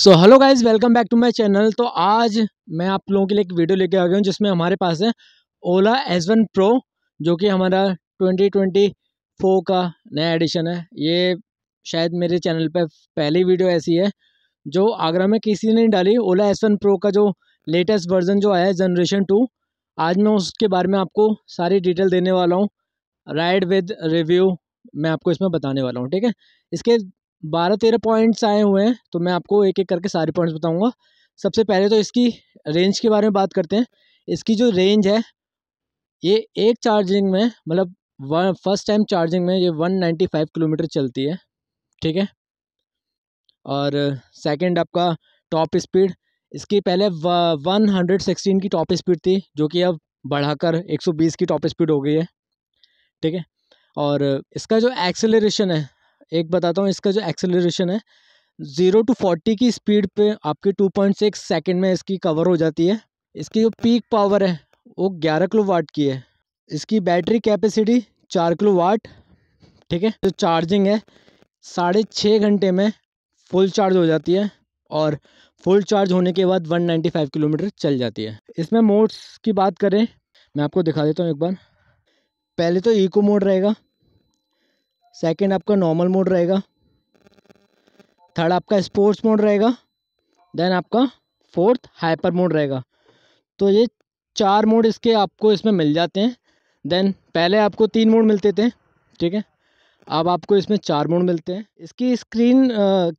so hello guys welcome back to my channel तो आज मैं आप लोगों के लिए एक वीडियो लेके आ गया हूँ जिसमें हमारे पास है ओला एस वन प्रो जो कि हमारा 2024 का नया एडिशन है ये शायद मेरे चैनल पे पहली वीडियो ऐसी है जो आगरा में किसी ने डाली ओला एस वन प्रो का जो लेटेस्ट वर्जन जो आया है जनरेशन टू आज मैं उसके बारे में आपको सारी डिटेल देने वाला हूँ राइड विद रिव्यू मैं आपको इसमें बताने वाला हूँ ठीक है इसके बारह तेरह पॉइंट्स आए हुए हैं तो मैं आपको एक एक करके सारे पॉइंट्स बताऊंगा सबसे पहले तो इसकी रेंज के बारे में बात करते हैं इसकी जो रेंज है ये एक चार्जिंग में मतलब वन फर्स्ट टाइम चार्जिंग में ये वन नाइन्टी फाइव किलोमीटर चलती है ठीक है और सेकंड आपका टॉप स्पीड इसकी पहले वन हंड्रेड सिक्सटीन की टॉप स्पीड थी जो कि अब बढ़ाकर एक सौ बीस की टॉप स्पीड हो गई है ठीक है और इसका जो एक्सेलरेशन है एक बताता हूँ इसका जो एक्सेलरेशन है ज़ीरो टू फोर्टी की स्पीड पे आपकी टू पॉइंट सिक्स सेकेंड में इसकी कवर हो जाती है इसकी जो पीक पावर है वो ग्यारह किलो वाट की है इसकी बैटरी कैपेसिटी चार किलो वाट ठीक है जो चार्जिंग है साढ़े छः घंटे में फुल चार्ज हो जाती है और फुल चार्ज होने के बाद 195 किलोमीटर चल जाती है इसमें मोड्स की बात करें मैं आपको दिखा देता हूँ एक बार पहले तो इको मोड रहेगा सेकंड आपका नॉर्मल मोड रहेगा थर्ड आपका स्पोर्ट्स मोड रहेगा देन आपका फोर्थ हाइपर मोड रहेगा तो ये चार मोड इसके आपको इसमें मिल जाते हैं देन पहले आपको तीन मोड मिलते थे ठीक है अब आपको इसमें चार मोड मिलते हैं इसकी स्क्रीन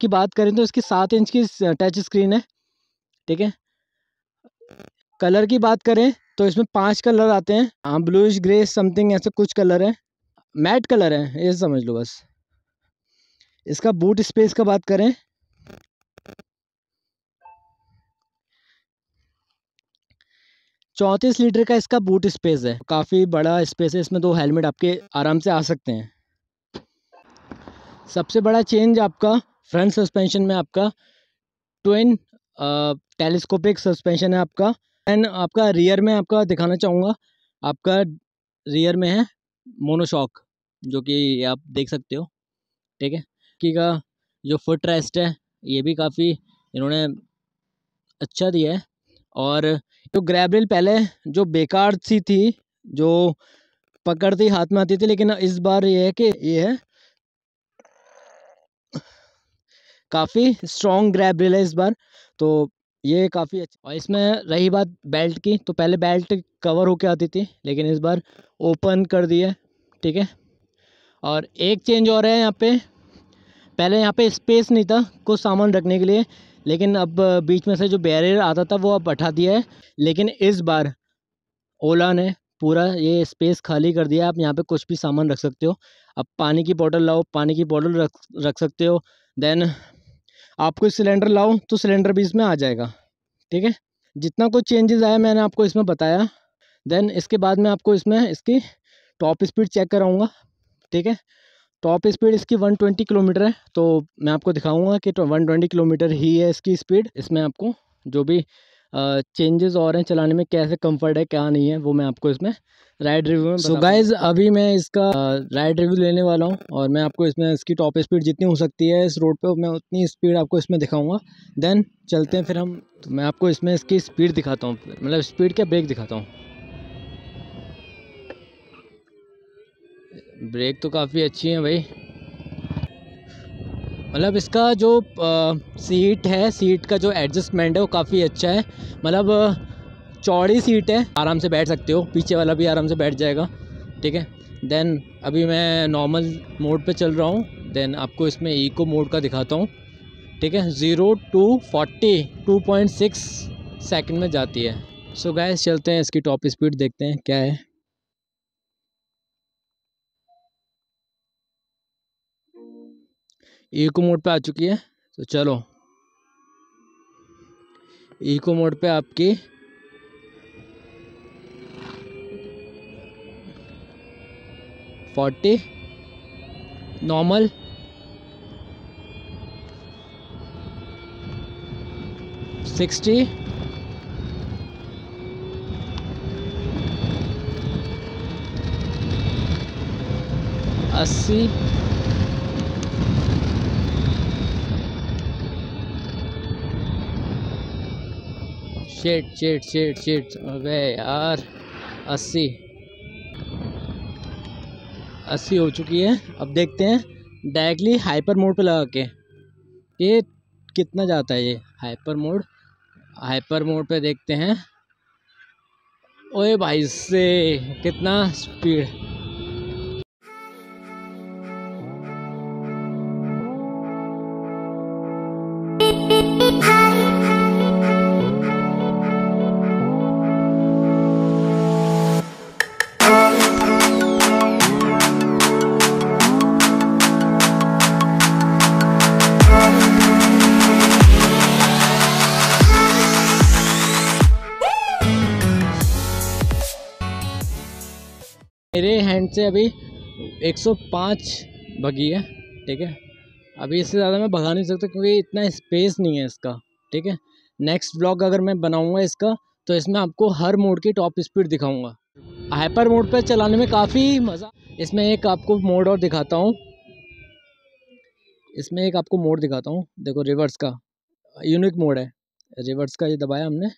की बात करें तो इसकी सात इंच की टच स्क्रीन है ठीक है कलर की बात करें तो इसमें पांच कलर आते हैं हाँ ब्लूइश ग्रे समथिंग ऐसे कुछ कलर हैं मैट कलर है ये समझ लो बस इसका बूट स्पेस का बात करें चौंतीस लीटर का इसका बूट स्पेस है काफ़ी बड़ा स्पेस है इसमें दो हेलमेट आपके आराम से आ सकते हैं सबसे बड़ा चेंज आपका फ्रंट सस्पेंशन में आपका ट्विन टेलीस्कोपिक सस्पेंशन है आपका एंड आपका रियर में आपका दिखाना चाहूँगा आपका रियर में है मोनोशॉक जो कि आप देख सकते हो ठीक है कि का जो फुट रेस्ट है ये भी काफ़ी इन्होंने अच्छा दिया है और जो ग्रैबरिल पहले जो बेकार सी थी जो पकड़ती हाथ में आती थी लेकिन इस बार ये है कि ये है काफ़ी स्ट्रॉन्ग ग्रैबरिल है इस बार तो ये काफ़ी अच्छा और इसमें रही बात बेल्ट की तो पहले बेल्ट कवर होके आती थी लेकिन इस बार ओपन कर दी है ठीक है और एक चेंज हो रहा है यहाँ पे पहले यहाँ पे स्पेस नहीं था कुछ सामान रखने के लिए लेकिन अब बीच में से जो बैरियर आता था वो अब हटा दिया है लेकिन इस बार ओला ने पूरा ये स्पेस खाली कर दिया आप यहाँ पे कुछ भी सामान रख सकते हो अब पानी की बोतल लाओ पानी की बोतल रख रख सकते हो देन आप कोई सिलेंडर लाओ तो सिलेंडर भी इसमें आ जाएगा ठीक है जितना कुछ चेंजेस आया मैंने आपको इसमें बताया देन इसके बाद मैं आपको इसमें इसकी टॉप स्पीड चेक कराऊँगा ठीक है टॉप तो स्पीड इसकी 120 किलोमीटर है तो मैं आपको दिखाऊंगा कि वन 120 किलोमीटर ही है इसकी स्पीड इसमें आपको जो भी चेंजेस और हैं चलाने में कैसे कंफर्ट है क्या नहीं है वो मैं आपको इसमें राइड रिव्यू में सो so गाइज अभी मैं इसका राइड रिव्यू लेने वाला हूँ और मैं आपको इसमें इसकी टॉप स्पीड जितनी हो सकती है इस रोड पे मैं उतनी स्पीड आपको इसमें दिखाऊंगा देन चलते हैं फिर हम तो मैं आपको इसमें इसकी स्पीड दिखाता हूँ मतलब स्पीड क्या ब्रेक दिखाता हूँ ब्रेक तो काफ़ी अच्छी है भाई मतलब इसका जो आ, सीट है सीट का जो एडजस्टमेंट है वो काफ़ी अच्छा है मतलब चौड़ी सीट है आराम से बैठ सकते हो पीछे वाला भी आराम से बैठ जाएगा ठीक है देन अभी मैं नॉर्मल मोड पे चल रहा हूँ देन आपको इसमें इको मोड का दिखाता हूँ ठीक है zero to forty two point six second में जाती है सो so गैस चलते हैं इसकी टॉप स्पीड देखते हैं क्या है इको मोड पे आ चुकी है तो चलो इको मोड पे आपकी फोर्टी नॉर्मल सिक्सटी अस्सी शेट शेट शेट शेट अबे यार अस्सी अस्सी हो चुकी है अब देखते हैं डायरेक्टली हाइपर मोड पे लगा के ये कितना जाता है ये हाइपर मोड हाइपर मोड पे देखते हैं ओए भाई से कितना स्पीड मेरे हैंड से अभी 105 भगी है ठीक है अभी इससे ज़्यादा मैं भगा नहीं सकता क्योंकि इतना स्पेस नहीं है इसका ठीक है नेक्स्ट ब्लॉग अगर मैं बनाऊँगा इसका तो इसमें आपको हर मोड की टॉप स्पीड दिखाऊँगा हाइपर मोड पर चलाने में काफ़ी मज़ा इसमें एक आपको मोड और दिखाता हूँ इसमें एक आपको मोड दिखाता हूँ देखो रिवर्स का यूनिक मोड है रिवर्स का ये दबाया हमने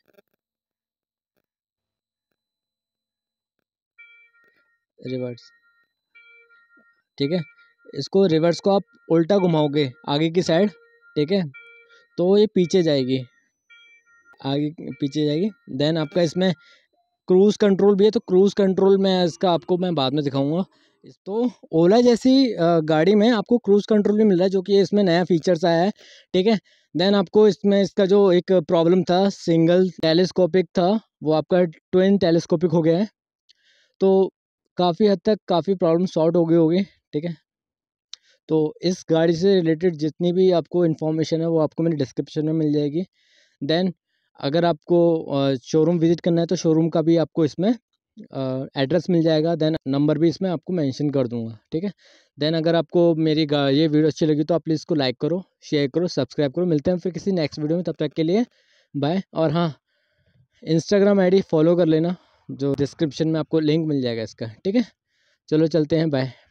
रिवर्स ठीक है इसको रिवर्स को आप उल्टा घुमाओगे आगे की साइड ठीक है तो ये पीछे जाएगी आगे पीछे जाएगी देन आपका इसमें क्रूज़ कंट्रोल भी है तो क्रूज़ कंट्रोल में इसका आपको मैं बाद में दिखाऊंगा तो ओला जैसी गाड़ी में आपको क्रूज़ कंट्रोल भी मिल रहा है जो कि इसमें नया फीचर्स आया है ठीक है देन आपको इसमें इसका जो एक प्रॉब्लम था सिंगल टेलीस्कोपिक था वो आपका ट्विन टेलीस्कोपिक हो गया है तो काफ़ी हद तक काफ़ी प्रॉब्लम सॉल्व हो गई होगी ठीक है तो इस गाड़ी से रिलेटेड जितनी भी आपको इन्फॉर्मेशन है वो आपको मेरे डिस्क्रिप्शन में मिल जाएगी देन अगर आपको शोरूम विज़िट करना है तो शोरूम का भी आपको इसमें एड्रेस मिल जाएगा देन नंबर भी इसमें आपको मेंशन कर दूंगा ठीक है देन अगर आपको मेरी ये वीडियो अच्छी लगी तो आप प्लीज़ इसको लाइक करो शेयर करो सब्सक्राइब करो मिलते हैं फिर किसी नेक्स्ट वीडियो में तब तक के लिए बाय और हाँ इंस्टाग्राम आईडी फॉलो कर लेना जो डिस्क्रिप्शन में आपको लिंक मिल जाएगा इसका ठीक है चलो चलते हैं बाय